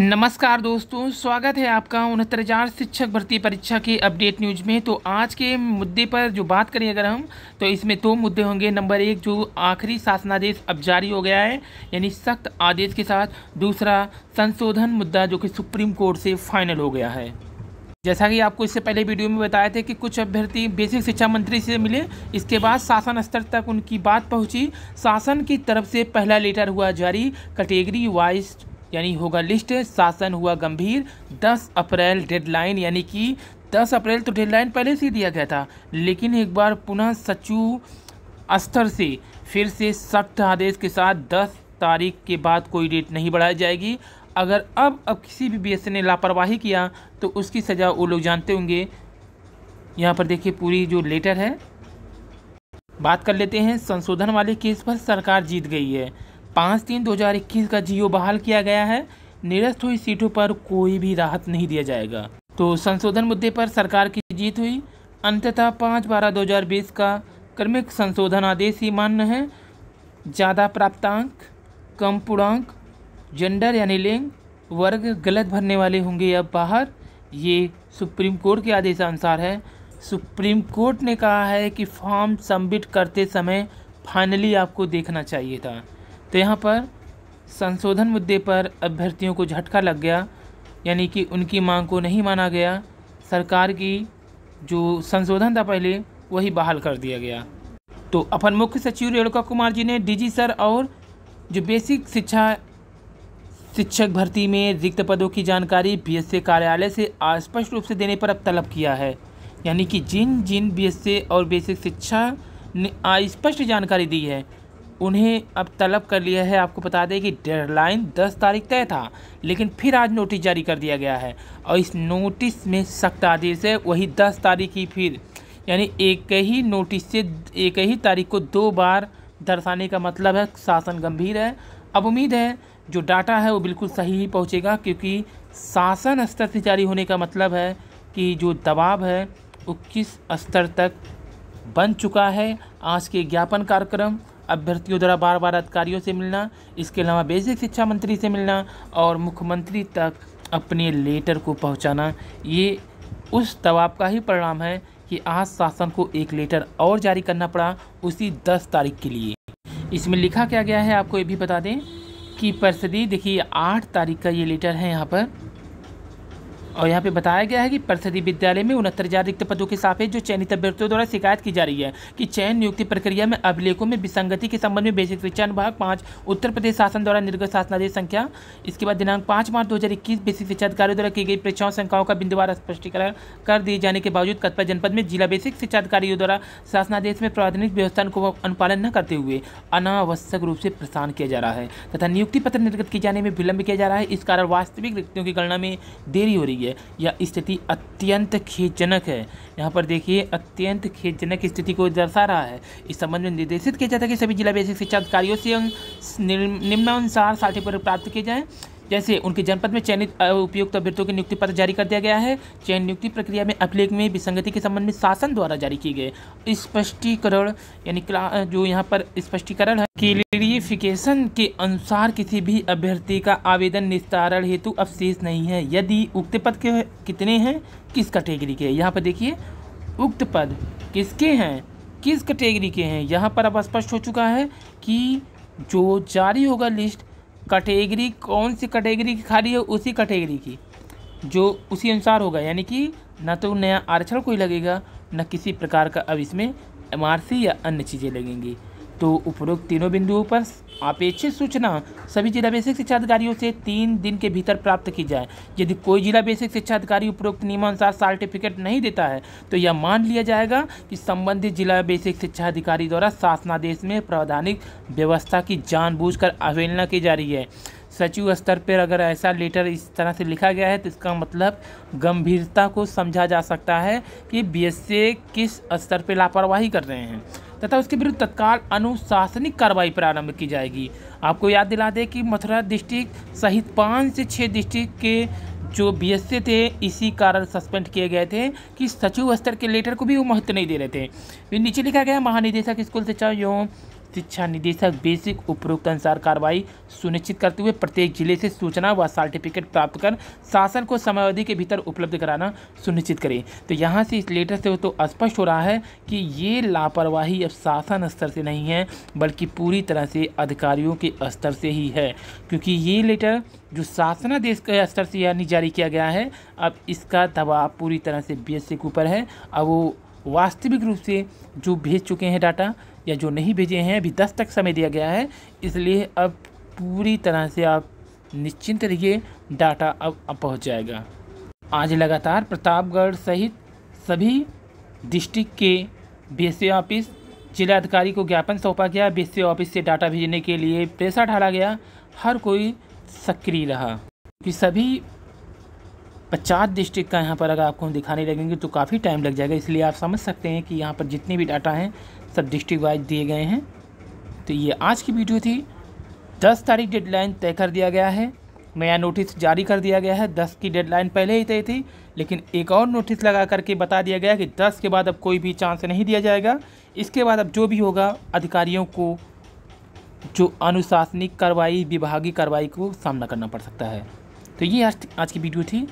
नमस्कार दोस्तों स्वागत है आपका उनहत्तर हज़ार शिक्षक भर्ती परीक्षा के अपडेट न्यूज में तो आज के मुद्दे पर जो बात करें अगर हम तो इसमें दो तो मुद्दे होंगे नंबर एक जो आखिरी शासनादेश अब जारी हो गया है यानी सख्त आदेश के साथ दूसरा संशोधन मुद्दा जो कि सुप्रीम कोर्ट से फाइनल हो गया है जैसा कि आपको इससे पहले वीडियो में बताए थे कि कुछ अभ्यर्थी बेसिक शिक्षा मंत्री से मिले इसके बाद शासन स्तर तक उनकी बात पहुंची शासन की तरफ से पहला लेटर हुआ जारी कैटेगरी वाइज यानी होगा लिस्ट शासन हुआ गंभीर 10 अप्रैल डेडलाइन यानी कि 10 अप्रैल तो डेडलाइन पहले से ही दिया गया था लेकिन एक बार पुनः सचिव स्तर से फिर से सख्त आदेश के साथ 10 तारीख के बाद कोई डेट नहीं बढ़ाई जाएगी अगर अब अब किसी भी बी ने लापरवाही किया तो उसकी सज़ा वो लोग जानते होंगे यहाँ पर देखिए पूरी जो लेटर है बात कर लेते हैं संशोधन वाले केस पर सरकार जीत गई है पाँच तीन 2021 का जियो बहाल किया गया है निरस्त हुई सीटों पर कोई भी राहत नहीं दिया जाएगा तो संशोधन मुद्दे पर सरकार की जीत हुई अंततः पाँच बारह बीस का क्रमिक संशोधन आदेश ही मान्य है ज़्यादा प्राप्तांक कम पूर्णांक जेंडर यानी लिंग वर्ग गलत भरने वाले होंगे अब बाहर ये सुप्रीम कोर्ट के आदेशानुसार है सुप्रीम कोर्ट ने कहा है कि फॉर्म सबमिट करते समय फाइनली आपको देखना चाहिए था तो यहाँ पर संशोधन मुद्दे पर अभ्यर्थियों को झटका लग गया यानी कि उनकी मांग को नहीं माना गया सरकार की जो संशोधन था पहले वही बहाल कर दिया गया तो अपन मुख्य सचिव रेणुका कुमार जी ने डीजी सर और जो बेसिक शिक्षा शिक्षक भर्ती में रिक्त पदों की जानकारी बीएसए कार्यालय से स्पष्ट रूप से देने पर अब तलब किया है यानी कि जिन जिन बीएसए और बेसिक शिक्षा ने स्पष्ट जानकारी दी है उन्हें अब तलब कर लिया है आपको बता दें कि डेडलाइन 10 तारीख तय था लेकिन फिर आज नोटिस जारी कर दिया गया है और इस नोटिस में सख्त आदेश है वही 10 तारीख की फिर यानी एक ही नोटिस से एक ही तारीख को दो बार दर्शाने का मतलब है शासन गंभीर है अब उम्मीद है जो डाटा है वो बिल्कुल सही ही पहुँचेगा क्योंकि शासन स्तर से जारी होने का मतलब है कि जो दबाव है वो किस स्तर तक बन चुका है आज के ज्ञापन कार्यक्रम अभ्यर्थियों द्वारा बार बार अधिकारियों से मिलना इसके अलावा बेसिक शिक्षा मंत्री से मिलना और मुख्यमंत्री तक अपने लेटर को पहुंचाना ये उस दबाव का ही परिणाम है कि आज शासन को एक लेटर और जारी करना पड़ा उसी दस तारीख के लिए इसमें लिखा क्या गया है आपको ये भी बता दें कि परसदी देखिए आठ तारीख का ये लेटर है यहाँ पर और यहाँ पे बताया गया है कि परिषदीय विद्यालय में उनहत्तर हज़ार रिक्त पदों के साथ जो चयनित अभ्यर्थियों द्वारा शिकायत की जा रही है कि चयन नियुक्ति प्रक्रिया में अभिलेखों में विसंगति के संबंध में बेसिक शिक्षा अनुभाग पाँच उत्तर प्रदेश शासन द्वारा निर्गत शासनादेश संख्या इसके बाद दिनांक पाँच मार्च दो बेसिक शिक्षा अधिकारियों द्वारा की गई परीक्षाओं संख्याओं का बिंदुवार स्पष्टीकरण कर दिए जाने के बावजूद कथपा जनपद में जिला बेसिक शिक्षा अधिकारियों द्वारा शासनादेश में प्रावधानिक व्यवस्था को अनुपालन न करते हुए अनावश्यक रूप से प्रसारण किया जा रहा है तथा नियुक्ति पत्र निर्गत किए जाने में विलंब किया जा रहा है इस कारण वास्तविक रिक्तियों की गणना में देरी हो रही है है यह स्थिति अत्यंत खेदजनक है यहाँ पर देखिए अत्यंत खेदजनक स्थिति को दर्शा रहा है इस संबंध में निर्देशित किया जाता है कि सभी जिला बेसिक शिक्षा अधिकारियों से निम्नानुसार साठे पर प्राप्त किए जाएँ जैसे उनके जनपद में चयनित उपयुक्त अभ्यर्थियों की नियुक्ति पत्र जारी कर दिया गया है चयन नियुक्ति प्रक्रिया में अभिलेख में विसंगति के संबंध में शासन द्वारा जारी किए गए स्पष्टीकरण यानी जो यहाँ पर स्पष्टीकरण है क्लियरिफिकेशन के अनुसार किसी भी अभ्यर्थी का आवेदन निस्तारण हेतु अवशेष नहीं है यदि उक्त पद के कितने हैं किस कैटेगरी के यहाँ पर देखिए उक्त पद किसके हैं किस कैटेगरी के हैं यहाँ पर अब स्पष्ट हो चुका है कि जो जारी होगा लिस्ट कैटेगरी कौन सी कैटेगरी की खाली है उसी कैटेगरी की जो उसी अनुसार होगा यानी कि ना तो नया आरक्षण कोई लगेगा ना किसी प्रकार का अब इसमें एम या अन्य चीज़ें लगेंगी तो उपरोक्त तीनों बिंदुओं पर अपेक्षित सूचना सभी जिला बेसिक शिक्षा अधिकारियों से तीन दिन के भीतर प्राप्त की जाए यदि कोई जिला बेसिक शिक्षा अधिकारी उपरोक्त नियमानुसार सर्टिफिकेट नहीं देता है तो यह मान लिया जाएगा कि संबंधित जिला बेसिक शिक्षा अधिकारी द्वारा शासनादेश में प्रावधानिक व्यवस्था की कर अवहेलना की जा रही है सचिव स्तर पर अगर ऐसा लेटर इस तरह से लिखा गया है तो इसका मतलब गंभीरता को समझा जा सकता है कि बी किस स्तर पर लापरवाही कर रहे हैं तथा उसके विरुद्ध तत्काल अनुशासनिक कार्रवाई प्रारंभ की जाएगी आपको याद दिला दें कि मथुरा डिस्ट्रिक्ट सहित पाँच से छः डिस्ट्रिक्ट के जो बी थे इसी कारण सस्पेंड किए गए थे कि सचिव स्तर के लेटर को भी वो महत्व नहीं दे रहे थे फिर नीचे लिखा गया महानिदेशक स्कूल शिक्षा एवं शिक्षा निदेशक बेसिक उपरोक्त अनुसार कार्रवाई सुनिश्चित करते हुए प्रत्येक जिले से सूचना व सर्टिफिकेट प्राप्त कर शासन को समयावधि के भीतर उपलब्ध कराना सुनिश्चित करें तो यहाँ से इस लेटर से वो तो स्पष्ट हो रहा है कि ये लापरवाही अब शासन स्तर से नहीं है बल्कि पूरी तरह से अधिकारियों के स्तर से ही है क्योंकि ये लेटर जो शासनादेश के स्तर से यानी जारी किया गया है अब इसका दबाव पूरी तरह से बी के ऊपर है अब वो वास्तविक रूप से जो भेज चुके हैं डाटा या जो नहीं भेजे हैं अभी दस तक समय दिया गया है इसलिए अब पूरी तरह से आप निश्चिंत रहिए डाटा अब, अब पहुँच जाएगा आज लगातार प्रतापगढ़ सहित सभी डिस्ट्रिक्ट के बी ऑफिस जिला अधिकारी को ज्ञापन सौंपा गया बी ऑफिस से डाटा भेजने के लिए पैसा ढाला गया हर कोई सक्रिय रहा कि सभी पचास डिस्ट्रिक्ट का यहाँ पर अगर आपको हम दिखाने लगेंगे तो काफ़ी टाइम लग जाएगा इसलिए आप समझ सकते हैं कि यहाँ पर जितने भी डाटा हैं सब डिस्ट्रिक्ट वाइज दिए गए हैं तो ये आज की वीडियो थी दस तारीख डेडलाइन तय कर दिया गया है नया नोटिस जारी कर दिया गया है दस की डेडलाइन पहले ही तय थी लेकिन एक और नोटिस लगा करके बता दिया गया कि दस के बाद अब कोई भी चांस नहीं दिया जाएगा इसके बाद अब जो भी होगा अधिकारियों को जो अनुशासनिक कार्रवाई विभागीय कार्रवाई को सामना करना पड़ सकता है तो ये आज आज की वीडियो थी